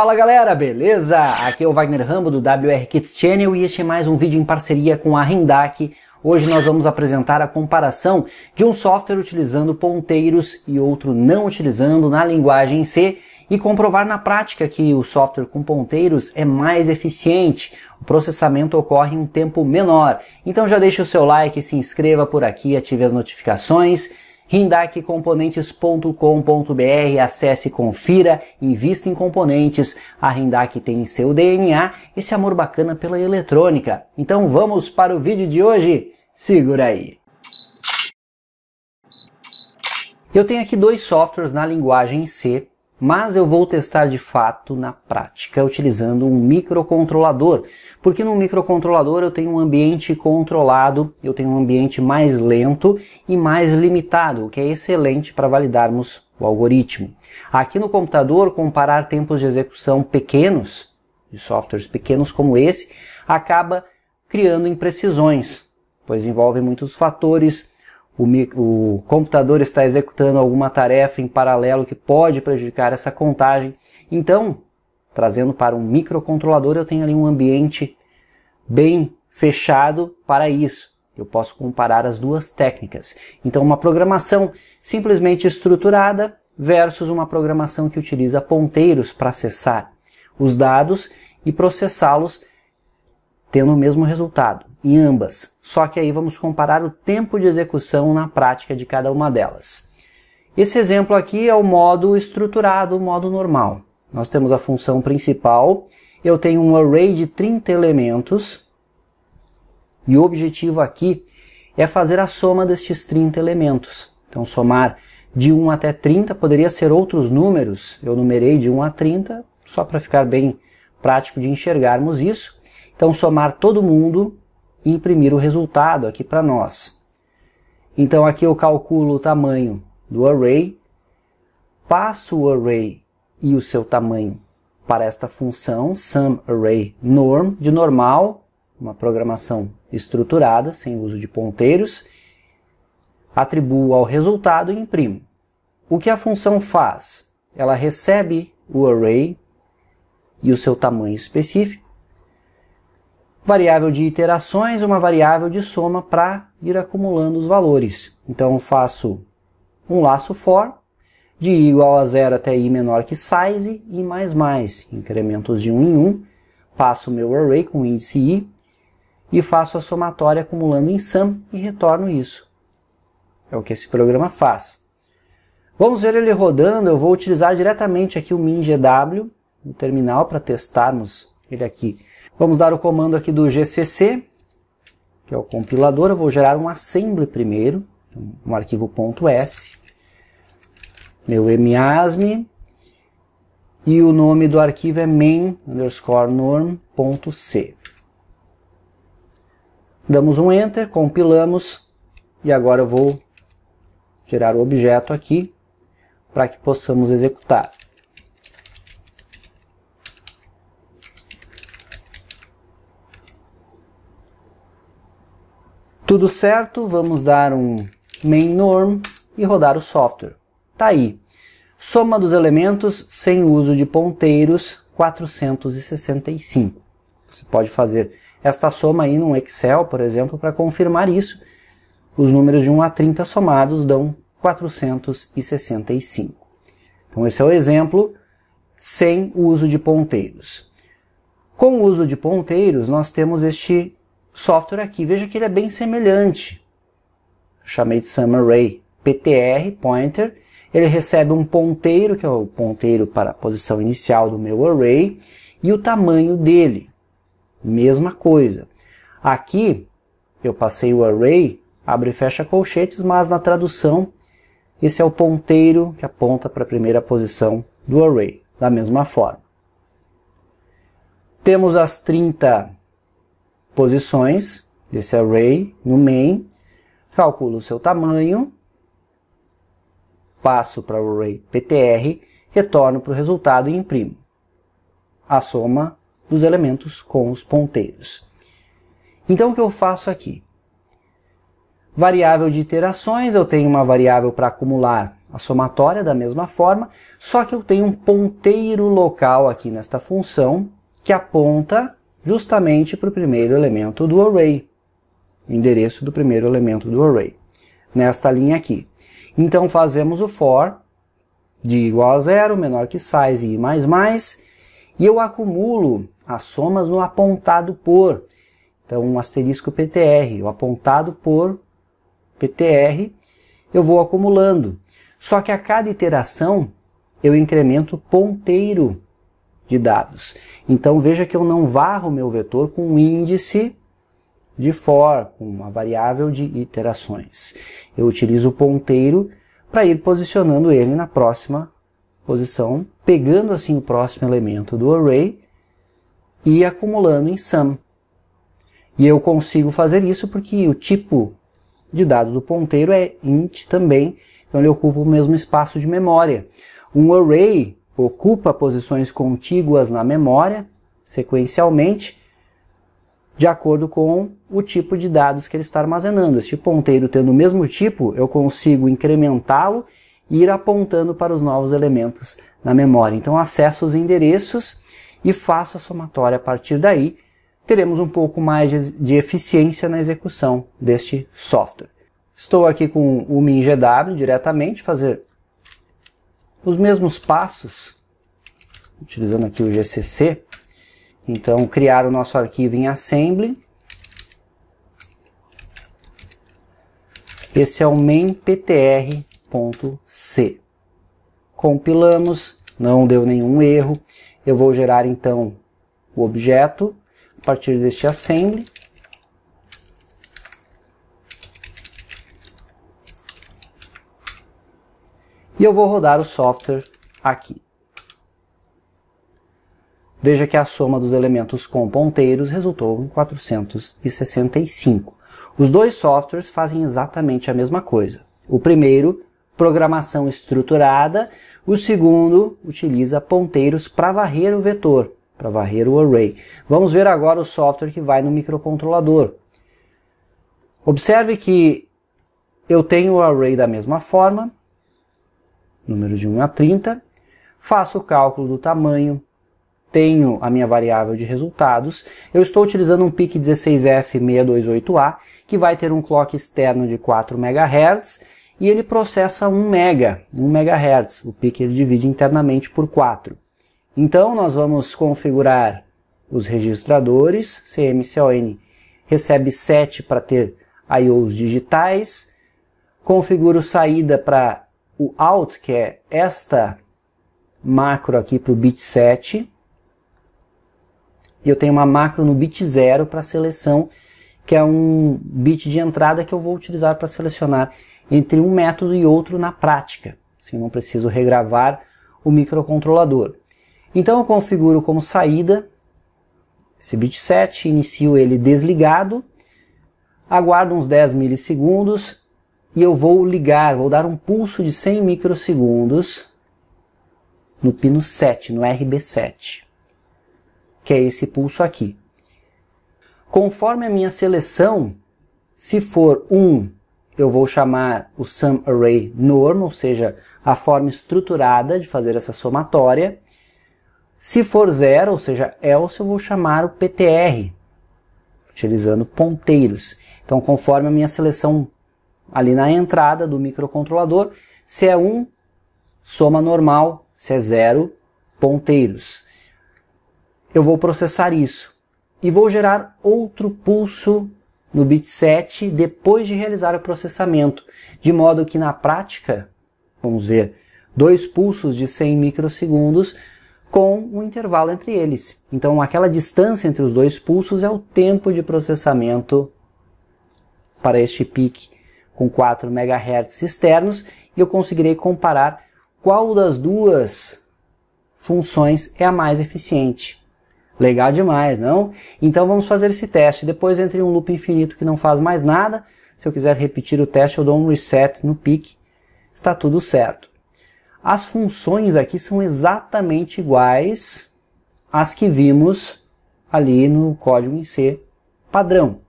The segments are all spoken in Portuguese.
Fala galera, beleza? Aqui é o Wagner Rambo do WR Kids Channel e este é mais um vídeo em parceria com a Rendac. Hoje nós vamos apresentar a comparação de um software utilizando ponteiros e outro não utilizando na linguagem C e comprovar na prática que o software com ponteiros é mais eficiente, o processamento ocorre em um tempo menor. Então já deixa o seu like, se inscreva por aqui, ative as notificações rindacomponentes.com.br, acesse, confira, invista em componentes. A Rindac tem em seu DNA esse amor bacana pela eletrônica. Então vamos para o vídeo de hoje. Segura aí. Eu tenho aqui dois softwares na linguagem C mas eu vou testar de fato na prática utilizando um microcontrolador, porque no microcontrolador eu tenho um ambiente controlado, eu tenho um ambiente mais lento e mais limitado, o que é excelente para validarmos o algoritmo. Aqui no computador, comparar tempos de execução pequenos, de softwares pequenos como esse, acaba criando imprecisões, pois envolve muitos fatores, o, o computador está executando alguma tarefa em paralelo que pode prejudicar essa contagem. Então, trazendo para um microcontrolador, eu tenho ali um ambiente bem fechado para isso. Eu posso comparar as duas técnicas. Então, uma programação simplesmente estruturada versus uma programação que utiliza ponteiros para acessar os dados e processá-los tendo o mesmo resultado em ambas. Só que aí vamos comparar o tempo de execução na prática de cada uma delas. Esse exemplo aqui é o modo estruturado, o modo normal. Nós temos a função principal, eu tenho um array de 30 elementos e o objetivo aqui é fazer a soma destes 30 elementos. Então somar de 1 até 30, poderia ser outros números, eu numerei de 1 a 30, só para ficar bem prático de enxergarmos isso. Então, somar todo mundo e imprimir o resultado aqui para nós. Então, aqui eu calculo o tamanho do array, passo o array e o seu tamanho para esta função sumArrayNorm de normal, uma programação estruturada, sem uso de ponteiros, atribuo ao resultado e imprimo. O que a função faz? Ela recebe o array e o seu tamanho específico, variável de iterações, uma variável de soma para ir acumulando os valores. Então eu faço um laço for de i igual a zero até i menor que size e mais mais, incrementos de 1 um em 1, um, passo o meu array com o índice i e faço a somatória acumulando em sum e retorno isso. É o que esse programa faz. Vamos ver ele rodando, eu vou utilizar diretamente aqui o minGW no terminal para testarmos ele aqui Vamos dar o comando aqui do GCC, que é o compilador. Eu vou gerar um assembly primeiro, então, um arquivo .s, meu masm, e o nome do arquivo é main underscore norm.c. Damos um enter, compilamos, e agora eu vou gerar o objeto aqui para que possamos executar. Tudo certo, vamos dar um main norm e rodar o software. Tá aí. Soma dos elementos sem uso de ponteiros 465. Você pode fazer esta soma aí num Excel, por exemplo, para confirmar isso. Os números de 1 a 30 somados dão 465. Então esse é o exemplo sem uso de ponteiros. Com o uso de ponteiros, nós temos este software aqui. Veja que ele é bem semelhante. Chamei de SummerRay. PTR, pointer, ele recebe um ponteiro, que é o ponteiro para a posição inicial do meu array, e o tamanho dele. Mesma coisa. Aqui, eu passei o array, abre e fecha colchetes, mas na tradução, esse é o ponteiro que aponta para a primeira posição do array, da mesma forma. Temos as 30 posições desse array no main, calculo o seu tamanho, passo para o array ptr, retorno para o resultado e imprimo a soma dos elementos com os ponteiros. Então o que eu faço aqui? Variável de iterações, eu tenho uma variável para acumular a somatória da mesma forma, só que eu tenho um ponteiro local aqui nesta função que aponta justamente para o primeiro elemento do array, o endereço do primeiro elemento do array, nesta linha aqui. Então fazemos o for de igual a zero, menor que size e mais mais, e eu acumulo as somas no apontado por, então um asterisco PTR, o apontado por PTR, eu vou acumulando. Só que a cada iteração eu incremento ponteiro de dados. Então veja que eu não varro meu vetor com um índice de for, com uma variável de iterações. Eu utilizo o ponteiro para ir posicionando ele na próxima posição, pegando assim o próximo elemento do array e acumulando em sum. E eu consigo fazer isso porque o tipo de dado do ponteiro é int também, então ele ocupa o mesmo espaço de memória. Um array ocupa posições contíguas na memória, sequencialmente, de acordo com o tipo de dados que ele está armazenando. Este ponteiro tendo o mesmo tipo, eu consigo incrementá-lo e ir apontando para os novos elementos na memória. Então acesso os endereços e faço a somatória a partir daí. Teremos um pouco mais de eficiência na execução deste software. Estou aqui com o MinGW diretamente, fazer os mesmos passos, utilizando aqui o GCC. Então, criar o nosso arquivo em Assembly. Esse é o mainptr.c. Compilamos, não deu nenhum erro. Eu vou gerar então o objeto a partir deste assembly. e eu vou rodar o software aqui. Veja que a soma dos elementos com ponteiros resultou em 465. Os dois softwares fazem exatamente a mesma coisa. O primeiro, programação estruturada. O segundo, utiliza ponteiros para varrer o vetor, para varrer o array. Vamos ver agora o software que vai no microcontrolador. Observe que eu tenho o array da mesma forma, número de 1 a 30, faço o cálculo do tamanho, tenho a minha variável de resultados, eu estou utilizando um PIC 16F628A, que vai ter um clock externo de 4 MHz, e ele processa 1 MB, 1 MHz, o PIC ele divide internamente por 4. Então nós vamos configurar os registradores, CMCON recebe 7 para ter IOs digitais, configuro saída para o out, que é esta macro aqui para o bit 7, e eu tenho uma macro no bit 0 para seleção, que é um bit de entrada que eu vou utilizar para selecionar entre um método e outro na prática. Assim, não preciso regravar o microcontrolador. Então eu configuro como saída esse bit 7, inicio ele desligado, aguardo uns 10 milissegundos e eu vou ligar, vou dar um pulso de 100 microsegundos no pino 7, no RB7, que é esse pulso aqui. Conforme a minha seleção, se for 1, um, eu vou chamar o sum array norm, ou seja, a forma estruturada de fazer essa somatória. Se for 0, ou seja, else, eu vou chamar o PTR, utilizando ponteiros. Então, conforme a minha seleção ali na entrada do microcontrolador. Se é 1, um, soma normal. Se é 0, ponteiros. Eu vou processar isso e vou gerar outro pulso no bit 7 depois de realizar o processamento, de modo que na prática, vamos ver, dois pulsos de 100 microsegundos com um intervalo entre eles. Então, aquela distância entre os dois pulsos é o tempo de processamento para este pique com 4 MHz externos e eu conseguirei comparar qual das duas funções é a mais eficiente. Legal demais, não? Então vamos fazer esse teste. Depois entre um loop infinito que não faz mais nada. Se eu quiser repetir o teste, eu dou um reset no pic. Está tudo certo. As funções aqui são exatamente iguais às que vimos ali no código em C padrão.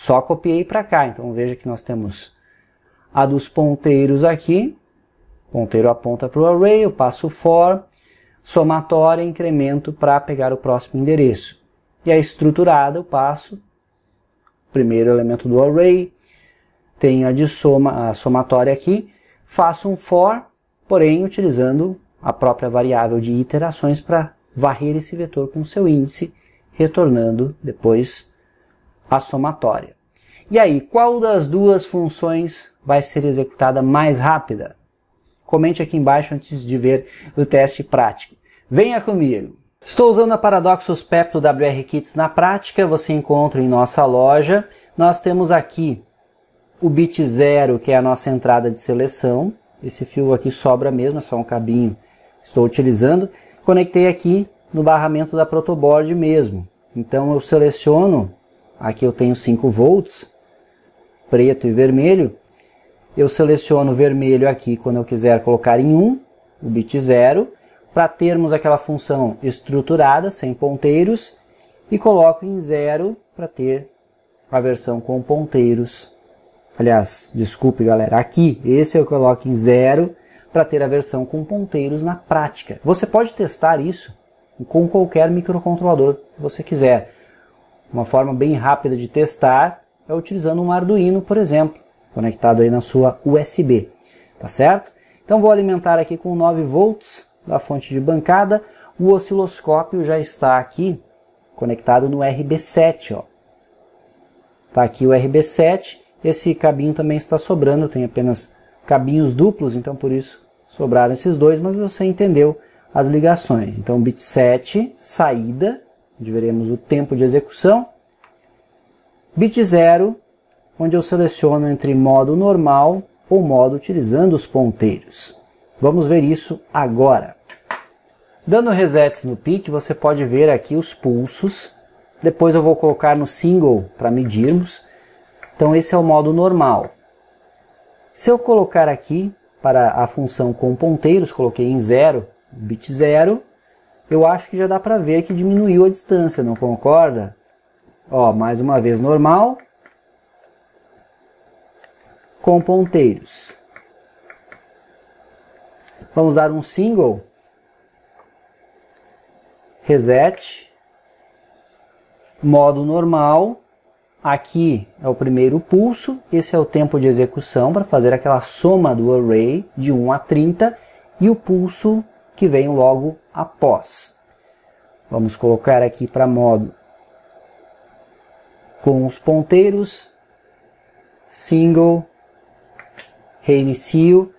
Só copiei para cá. Então veja que nós temos a dos ponteiros aqui. Ponteiro aponta para o array, eu passo for, somatória, incremento para pegar o próximo endereço. E a estruturada eu passo primeiro elemento do array, tenho a de soma, a somatória aqui, faço um for, porém utilizando a própria variável de iterações para varrer esse vetor com seu índice, retornando depois a somatória. E aí, qual das duas funções vai ser executada mais rápida? Comente aqui embaixo antes de ver o teste prático. Venha comigo! Estou usando a Paradoxus Pepto WR Kits na prática, você encontra em nossa loja. Nós temos aqui o bit zero, que é a nossa entrada de seleção. Esse fio aqui sobra mesmo, é só um cabinho estou utilizando. Conectei aqui no barramento da protoboard mesmo. Então eu seleciono Aqui eu tenho 5 volts, preto e vermelho. Eu seleciono vermelho aqui quando eu quiser colocar em 1, um, o bit 0, para termos aquela função estruturada, sem ponteiros, e coloco em 0 para ter a versão com ponteiros. Aliás, desculpe galera, aqui esse eu coloco em 0 para ter a versão com ponteiros na prática. Você pode testar isso com qualquer microcontrolador que você quiser. Uma forma bem rápida de testar é utilizando um Arduino, por exemplo, conectado aí na sua USB, tá certo? Então vou alimentar aqui com 9 volts da fonte de bancada. O osciloscópio já está aqui conectado no RB7, ó. Tá aqui o RB7. Esse cabinho também está sobrando, tem apenas cabinhos duplos, então por isso sobraram esses dois, mas você entendeu as ligações. Então bit 7, saída veremos o tempo de execução. Bit 0, onde eu seleciono entre modo normal ou modo utilizando os ponteiros. Vamos ver isso agora. Dando resets no PIC você pode ver aqui os pulsos. Depois eu vou colocar no single para medirmos. Então esse é o modo normal. Se eu colocar aqui para a função com ponteiros, coloquei em 0, bit 0, eu acho que já dá para ver que diminuiu a distância, não concorda? Ó, mais uma vez normal, com ponteiros. Vamos dar um single, reset, modo normal, aqui é o primeiro pulso, esse é o tempo de execução para fazer aquela soma do array de 1 a 30 e o pulso que vem logo após. Vamos colocar aqui para modo com os ponteiros, single, reinicio,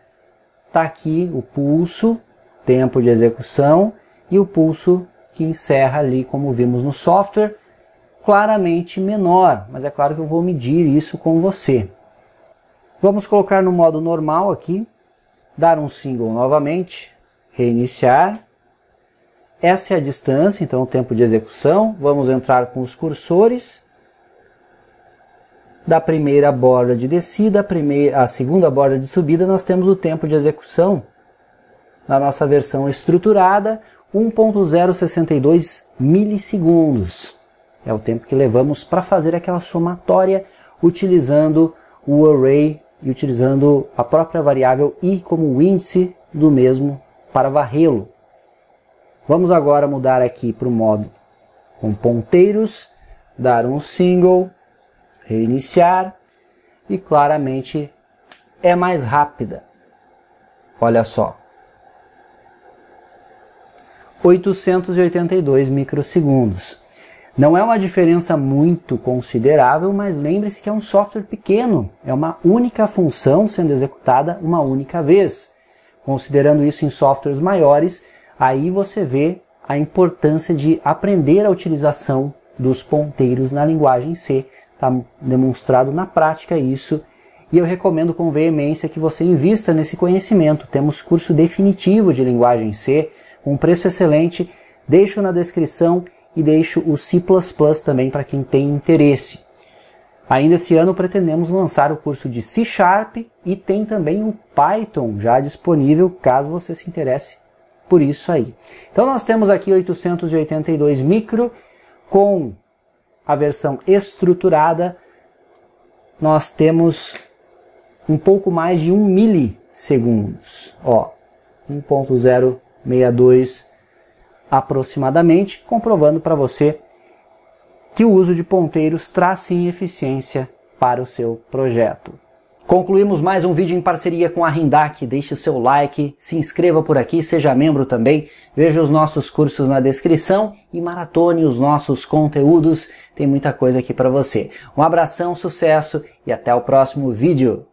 está aqui o pulso, tempo de execução e o pulso que encerra ali, como vimos no software, claramente menor, mas é claro que eu vou medir isso com você. Vamos colocar no modo normal aqui, dar um single novamente, reiniciar. Essa é a distância, então o tempo de execução. Vamos entrar com os cursores da primeira borda de descida, a, primeira, a segunda borda de subida, nós temos o tempo de execução na nossa versão estruturada, 1.062 milissegundos. É o tempo que levamos para fazer aquela somatória utilizando o array e utilizando a própria variável i como índice do mesmo para varrê-lo. Vamos agora mudar aqui para o modo com ponteiros, dar um single, reiniciar e claramente é mais rápida. Olha só. 882 microsegundos. Não é uma diferença muito considerável, mas lembre-se que é um software pequeno, é uma única função sendo executada uma única vez. Considerando isso em softwares maiores, aí você vê a importância de aprender a utilização dos ponteiros na linguagem C. Está demonstrado na prática isso. E eu recomendo com veemência que você invista nesse conhecimento. Temos curso definitivo de linguagem C, um preço excelente. Deixo na descrição e deixo o C também para quem tem interesse. Ainda esse ano pretendemos lançar o curso de C Sharp e tem também o Python já disponível caso você se interesse por isso aí. Então nós temos aqui 882 micro com a versão estruturada. Nós temos um pouco mais de 1 milissegundos, ó, 1.062 aproximadamente, comprovando para você que o uso de ponteiros traz sim eficiência para o seu projeto. Concluímos mais um vídeo em parceria com a Rindac. Deixe o seu like, se inscreva por aqui, seja membro também. Veja os nossos cursos na descrição e maratone os nossos conteúdos. Tem muita coisa aqui para você. Um abração, sucesso e até o próximo vídeo.